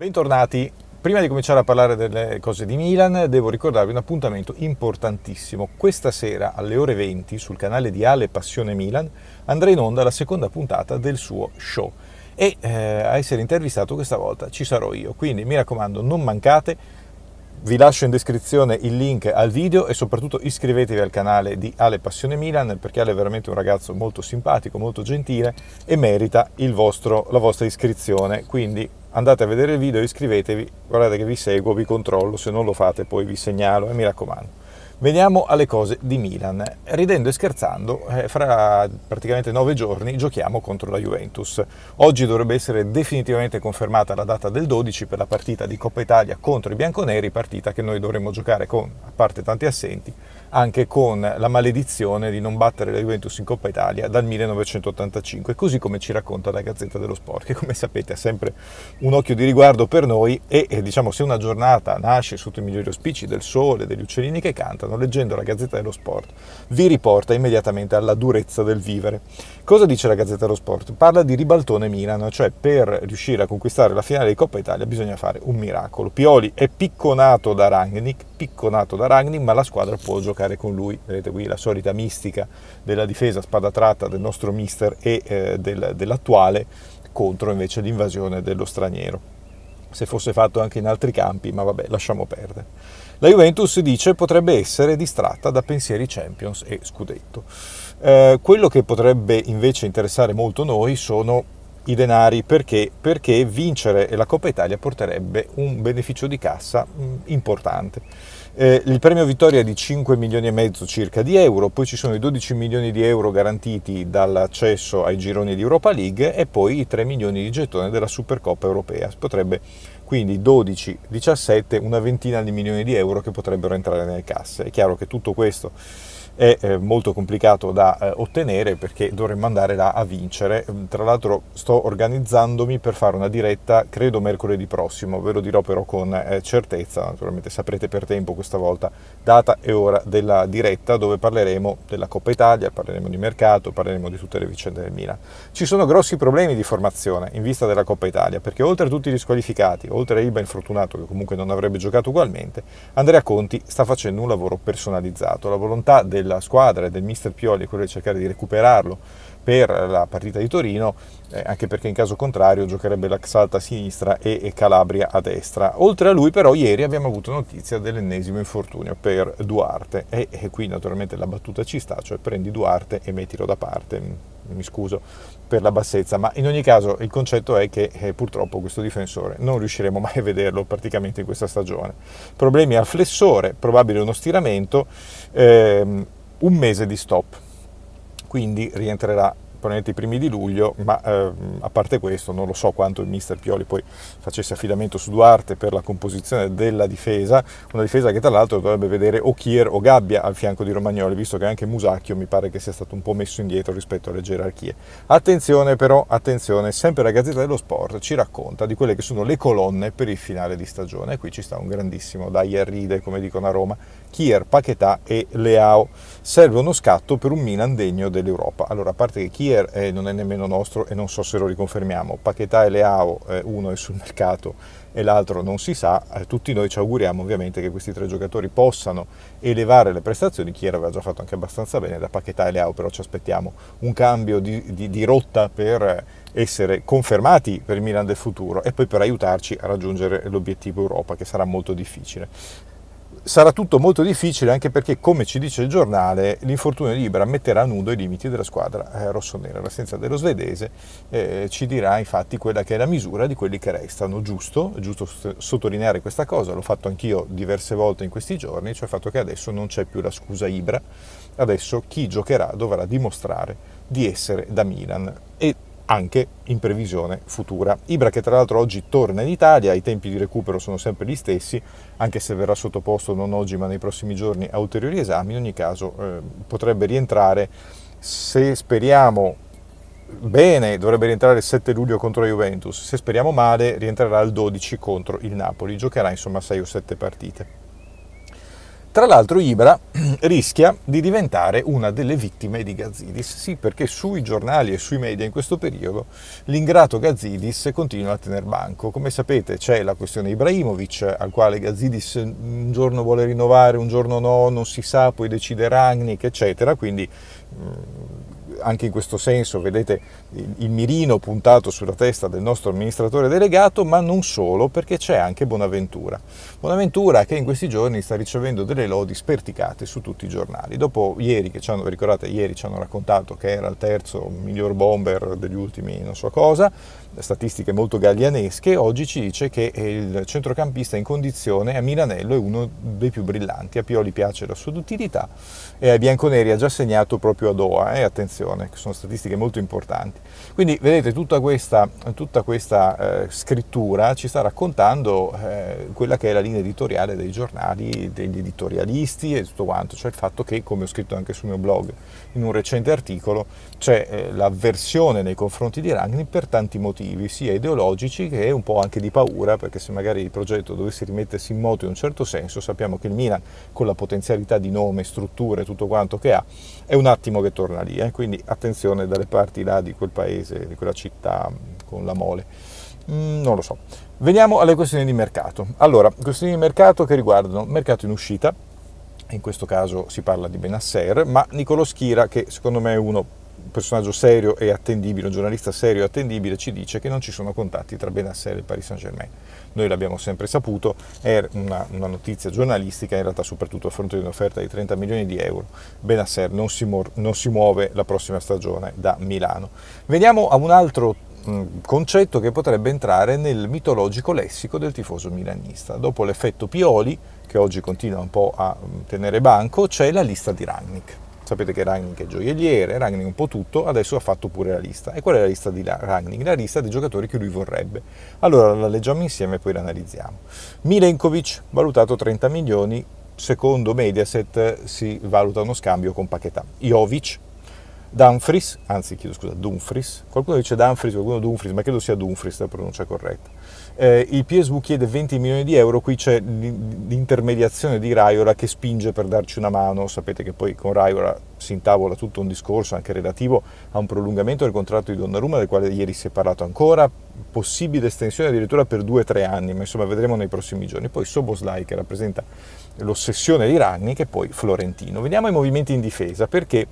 Bentornati. Prima di cominciare a parlare delle cose di Milan, devo ricordarvi un appuntamento importantissimo. Questa sera alle ore 20 sul canale di Ale Passione Milan andrà in onda la seconda puntata del suo show e eh, a essere intervistato questa volta ci sarò io. Quindi mi raccomando, non mancate vi lascio in descrizione il link al video e soprattutto iscrivetevi al canale di Ale Passione Milan perché Ale è veramente un ragazzo molto simpatico, molto gentile e merita vostro, la vostra iscrizione. Quindi andate a vedere il video, iscrivetevi, guardate che vi seguo, vi controllo, se non lo fate poi vi segnalo e mi raccomando. Veniamo alle cose di Milan. Ridendo e scherzando, eh, fra praticamente nove giorni giochiamo contro la Juventus. Oggi dovrebbe essere definitivamente confermata la data del 12 per la partita di Coppa Italia contro i bianconeri, partita che noi dovremmo giocare con, a parte tanti assenti, anche con la maledizione di non battere la Juventus in Coppa Italia dal 1985, così come ci racconta la Gazzetta dello Sport, che come sapete è sempre un occhio di riguardo per noi e, e diciamo se una giornata nasce sotto i migliori auspici del sole, degli uccellini che cantano, leggendo la Gazzetta dello Sport vi riporta immediatamente alla durezza del vivere. Cosa dice la Gazzetta dello Sport? Parla di ribaltone Milan, cioè per riuscire a conquistare la finale di Coppa Italia bisogna fare un miracolo. Pioli è picconato da Ragnic, picconato da Ragnic, ma la squadra può giocare giocare con lui, vedete qui la solita mistica della difesa spada tratta del nostro mister e eh, del, dell'attuale contro invece l'invasione dello straniero se fosse fatto anche in altri campi, ma vabbè, lasciamo perdere. La Juventus, si dice, potrebbe essere distratta da pensieri Champions e Scudetto. Eh, quello che potrebbe invece interessare molto noi sono i denari perché? perché vincere la Coppa Italia porterebbe un beneficio di cassa mm, importante. Eh, il premio vittoria è di 5 milioni e mezzo circa di euro, poi ci sono i 12 milioni di euro garantiti dall'accesso ai gironi di Europa League e poi i 3 milioni di gettone della Supercoppa europea. Potrebbe quindi 12, 17, una ventina di milioni di euro che potrebbero entrare nelle casse. È chiaro che tutto questo è eh, molto complicato da eh, ottenere perché dovremmo andare là a vincere. Mm, tra l'altro sto organizzandomi per fare una diretta, credo mercoledì prossimo, ve lo dirò però con eh, certezza, naturalmente saprete per tempo questa volta, data e ora della diretta dove parleremo della Coppa Italia, parleremo di mercato, parleremo di tutte le vicende del Milan. Ci sono grossi problemi di formazione in vista della Coppa Italia perché oltre a tutti gli squalificati, oltre a Iba infortunato che comunque non avrebbe giocato ugualmente, Andrea Conti sta facendo un lavoro personalizzato, la volontà del della squadra e del mister Pioli è quello di cercare di recuperarlo per la partita di Torino, eh, anche perché in caso contrario giocherebbe la Xalta a sinistra e, e Calabria a destra. Oltre a lui però ieri abbiamo avuto notizia dell'ennesimo infortunio per Duarte e, e qui naturalmente la battuta ci sta, cioè prendi Duarte e mettilo da parte mm, mi scuso per la bassezza, ma in ogni caso il concetto è che eh, purtroppo questo difensore non riusciremo mai a vederlo praticamente in questa stagione. Problemi al flessore, probabile uno stiramento, ehm, un mese di stop, quindi rientrerà probabilmente i primi di luglio, ma ehm, a parte questo non lo so quanto il mister Pioli poi facesse affidamento su Duarte per la composizione della difesa, una difesa che tra l'altro dovrebbe vedere o Kier o Gabbia al fianco di Romagnoli, visto che anche Musacchio mi pare che sia stato un po' messo indietro rispetto alle gerarchie. Attenzione però, attenzione, sempre la Gazzetta dello Sport ci racconta di quelle che sono le colonne per il finale di stagione, qui ci sta un grandissimo Dyer Ride, come dicono a Roma, Kier, Paquetà e Leao. Serve uno scatto per un Milan degno dell'Europa. Allora, a parte che Kier Kier eh, non è nemmeno nostro e non so se lo riconfermiamo, Paquetà e Leao eh, uno è sul mercato e l'altro non si sa, eh, tutti noi ci auguriamo ovviamente che questi tre giocatori possano elevare le prestazioni, Kier aveva già fatto anche abbastanza bene, da Paquetà e Leao però ci aspettiamo un cambio di, di, di rotta per eh, essere confermati per il Milan del futuro e poi per aiutarci a raggiungere l'obiettivo Europa che sarà molto difficile sarà tutto molto difficile anche perché, come ci dice il giornale, l'infortunio di Ibra metterà a nudo i limiti della squadra eh, rossonera. L'assenza dello svedese eh, ci dirà infatti quella che è la misura di quelli che restano, giusto? È giusto sottolineare questa cosa, l'ho fatto anch'io diverse volte in questi giorni, cioè il fatto che adesso non c'è più la scusa Ibra, adesso chi giocherà dovrà dimostrare di essere da Milan. E anche in previsione futura. Ibra che tra l'altro oggi torna in Italia, i tempi di recupero sono sempre gli stessi, anche se verrà sottoposto non oggi ma nei prossimi giorni a ulteriori esami, in ogni caso eh, potrebbe rientrare, se speriamo bene dovrebbe rientrare il 7 luglio contro la Juventus, se speriamo male rientrerà il 12 contro il Napoli, giocherà insomma 6 o 7 partite. Tra l'altro Ibra rischia di diventare una delle vittime di Gazzidis, sì perché sui giornali e sui media in questo periodo l'ingrato Gazzidis continua a tener banco. Come sapete c'è la questione Ibrahimovic al quale Gazzidis un giorno vuole rinnovare, un giorno no, non si sa, poi decide Ragnik eccetera, quindi mm, anche in questo senso vedete il mirino puntato sulla testa del nostro amministratore delegato, ma non solo, perché c'è anche Bonaventura. Bonaventura che in questi giorni sta ricevendo delle lodi sperticate su tutti i giornali. Dopo ieri, che ci hanno, ricordate, ieri ci hanno raccontato che era il terzo miglior bomber degli ultimi non so cosa, statistiche molto gallianesche, oggi ci dice che eh, il centrocampista in condizione a Milanello è uno dei più brillanti. A Pioli piace la sua duttilità e ai bianconeri ha già segnato proprio a Doha, eh, attenzione popolazione, che sono statistiche molto importanti. Quindi vedete tutta questa, tutta questa eh, scrittura ci sta raccontando eh, quella che è la linea editoriale dei giornali, degli editorialisti e tutto quanto, cioè il fatto che, come ho scritto anche sul mio blog in un recente articolo, c'è eh, l'avversione nei confronti di Ragni per tanti motivi, sia ideologici che un po' anche di paura, perché se magari il progetto dovesse rimettersi in moto in un certo senso, sappiamo che il Milan con la potenzialità di nome, strutture, tutto quanto che ha, è un attimo che torna lì. Eh? Quindi attenzione dalle parti là di quel paese, di quella città con la mole. Mm, non lo so. Veniamo alle questioni di mercato. Allora, questioni di mercato che riguardano mercato in uscita, in questo caso si parla di Benasser, ma Nicolo Schira, che secondo me è uno un personaggio serio e attendibile, un giornalista serio e attendibile, ci dice che non ci sono contatti tra Benasser e Paris Saint-Germain. Noi l'abbiamo sempre saputo, è una, una, notizia giornalistica, in realtà soprattutto a fronte di un'offerta di 30 milioni di euro. Benasser non si, non si muove la prossima stagione da Milano. Veniamo a un altro concetto che potrebbe entrare nel mitologico lessico del tifoso milanista. Dopo l'effetto Pioli, che oggi continua un po' a tenere banco, c'è la lista di Rannick. Sapete che Ragnick è gioielliere, Ragnick un po' tutto, adesso ha fatto pure la lista. E qual è la lista di Ragnick? La lista dei giocatori che lui vorrebbe. Allora la leggiamo insieme e poi la analizziamo. Milenkovic, valutato 30 milioni, secondo Mediaset si valuta uno scambio con Paquetà. Jovic, Dumfries, anzi chiedo scusa, Dumfries, qualcuno dice Dumfries, qualcuno Dumfries, ma credo sia Dumfries la pronuncia corretta. Eh, il PSV chiede 20 milioni di euro, qui c'è l'intermediazione di Raiola che spinge per darci una mano, sapete che poi con Raiola si intavola tutto un discorso anche relativo a un prolungamento del contratto di Donnarumma del quale ieri si è parlato ancora, possibile estensione addirittura per 2-3 anni, ma insomma vedremo nei prossimi giorni. Poi Soboslai che rappresenta l'ossessione di Ragni che poi Florentino. Veniamo ai movimenti in difesa perché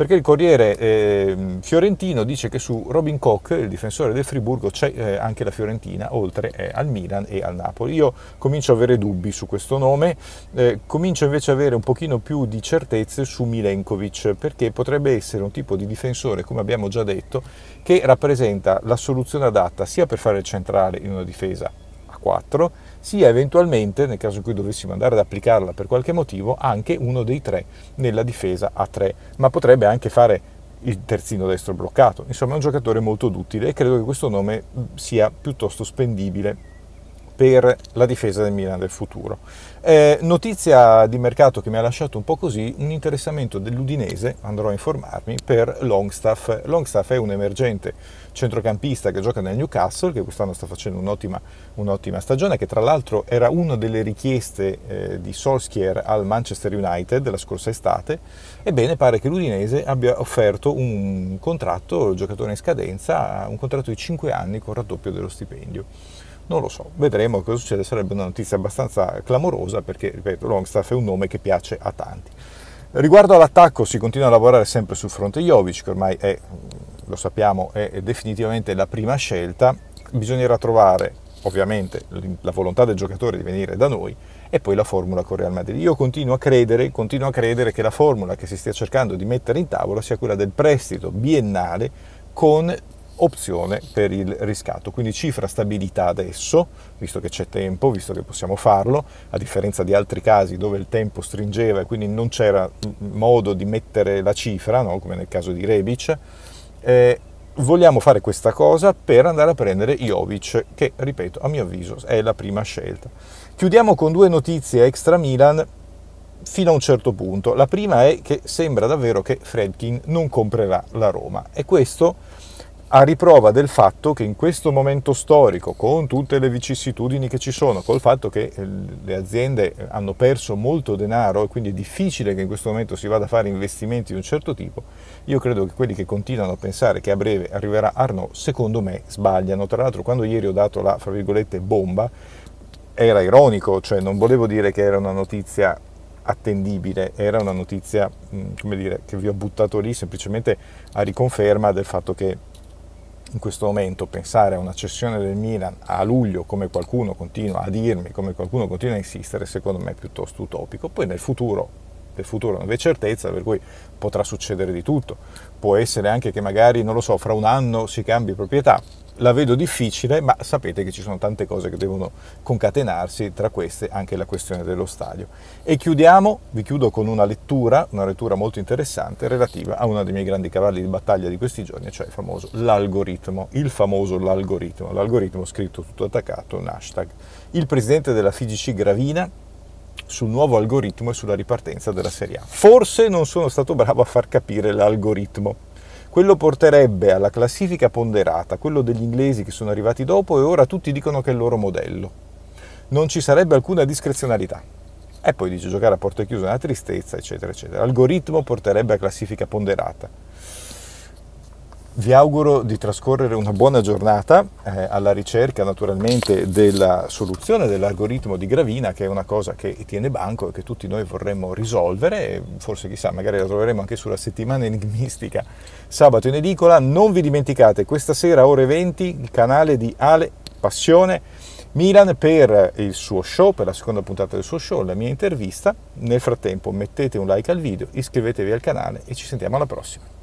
perché il Corriere eh, fiorentino dice che su Robin Koch, il difensore del Friburgo, c'è eh, anche la Fiorentina, oltre eh, al Milan e al Napoli. Io comincio a avere dubbi su questo nome, eh, comincio invece ad avere un pochino più di certezze su Milenkovic, perché potrebbe essere un tipo di difensore, come abbiamo già detto, che rappresenta la soluzione adatta sia per fare il centrale in una difesa a 4, sia eventualmente, nel caso in cui dovessimo andare ad applicarla per qualche motivo, anche uno dei tre nella difesa a 3, ma potrebbe anche fare il terzino destro bloccato. Insomma, è un giocatore molto duttile e credo che questo nome sia piuttosto spendibile per la difesa del Milan del futuro. Eh, notizia di mercato che mi ha lasciato un po' così, un interessamento dell'Udinese, andrò a informarmi, per Longstaff. Longstaff è un emergente centrocampista che gioca nel Newcastle, che quest'anno sta facendo un'ottima, un'ottima stagione, che tra l'altro era una delle richieste eh, di Solskjaer al Manchester United la scorsa estate. Ebbene, pare che l'Udinese abbia offerto un contratto, il giocatore in scadenza, un contratto di 5 anni con raddoppio dello stipendio. Non lo so, vedremo cosa succede, sarebbe una notizia abbastanza clamorosa perché, ripeto, Longstaff è un nome che piace a tanti. Riguardo all'attacco si continua a lavorare sempre sul fronte Jovic, che ormai è, lo sappiamo, è definitivamente la prima scelta, bisognerà trovare ovviamente la volontà del giocatore di venire da noi e poi la formula con Real Madrid. Io continuo a credere, continuo a credere che la formula che si stia cercando di mettere in tavola sia quella del prestito biennale con opzione per il riscatto. Quindi cifra stabilità adesso, visto che c'è tempo, visto che possiamo farlo, a differenza di altri casi dove il tempo stringeva e quindi non c'era modo di mettere la cifra, no? come nel caso di Rebic. Eh, vogliamo fare questa cosa per andare a prendere Jovic, che ripeto, a mio avviso è la prima scelta. Chiudiamo con due notizie extra Milan fino a un certo punto. La prima è che sembra davvero che Fredkin non comprerà la Roma e questo a riprova del fatto che in questo momento storico, con tutte le vicissitudini che ci sono, col fatto che eh, le aziende eh, hanno perso molto denaro e quindi è difficile che in questo momento si vada a fare investimenti di un certo tipo, io credo che quelli che continuano a pensare che a breve arriverà Arnaud, secondo me sbagliano. Tra l'altro quando ieri ho dato la, fra virgolette, bomba, era ironico, cioè non volevo dire che era una notizia attendibile, era una notizia, mm, come dire, che vi ho buttato lì semplicemente a riconferma del fatto che in questo momento pensare a una cessione del Milan a luglio, come qualcuno continua a dirmi, come qualcuno continua a insistere, secondo me è piuttosto utopico. Poi nel futuro del futuro non vede certezza, per cui potrà succedere di tutto. Può essere anche che magari, non lo so, fra un anno si cambi proprietà. La vedo difficile, ma sapete che ci sono tante cose che devono concatenarsi, tra queste anche la questione dello stadio. E chiudiamo, vi chiudo con una lettura, una lettura molto interessante relativa a uno dei miei grandi cavalli di battaglia di questi giorni, cioè il famoso l'algoritmo, il famoso l'algoritmo, l'algoritmo scritto tutto attaccato, un hashtag. Il presidente della FIGC Gravina, sul nuovo algoritmo e sulla ripartenza della Serie A. Forse non sono stato bravo a far capire l'algoritmo. Quello porterebbe alla classifica ponderata, quello degli inglesi che sono arrivati dopo e ora tutti dicono che è il loro modello. Non ci sarebbe alcuna discrezionalità. E poi dice giocare a porte chiuse è una tristezza, eccetera, eccetera. L'algoritmo porterebbe a classifica ponderata vi auguro di trascorrere una buona giornata eh, alla ricerca naturalmente della soluzione dell'algoritmo di Gravina, che è una cosa che tiene banco e che tutti noi vorremmo risolvere, forse chissà, magari la troveremo anche sulla settimana enigmistica sabato in edicola. Non vi dimenticate, questa sera ore 20 il canale di Ale Passione. Milan per il suo show, per la seconda puntata del suo show, la mia intervista. Nel frattempo mettete un like al video, iscrivetevi al canale e ci sentiamo alla prossima.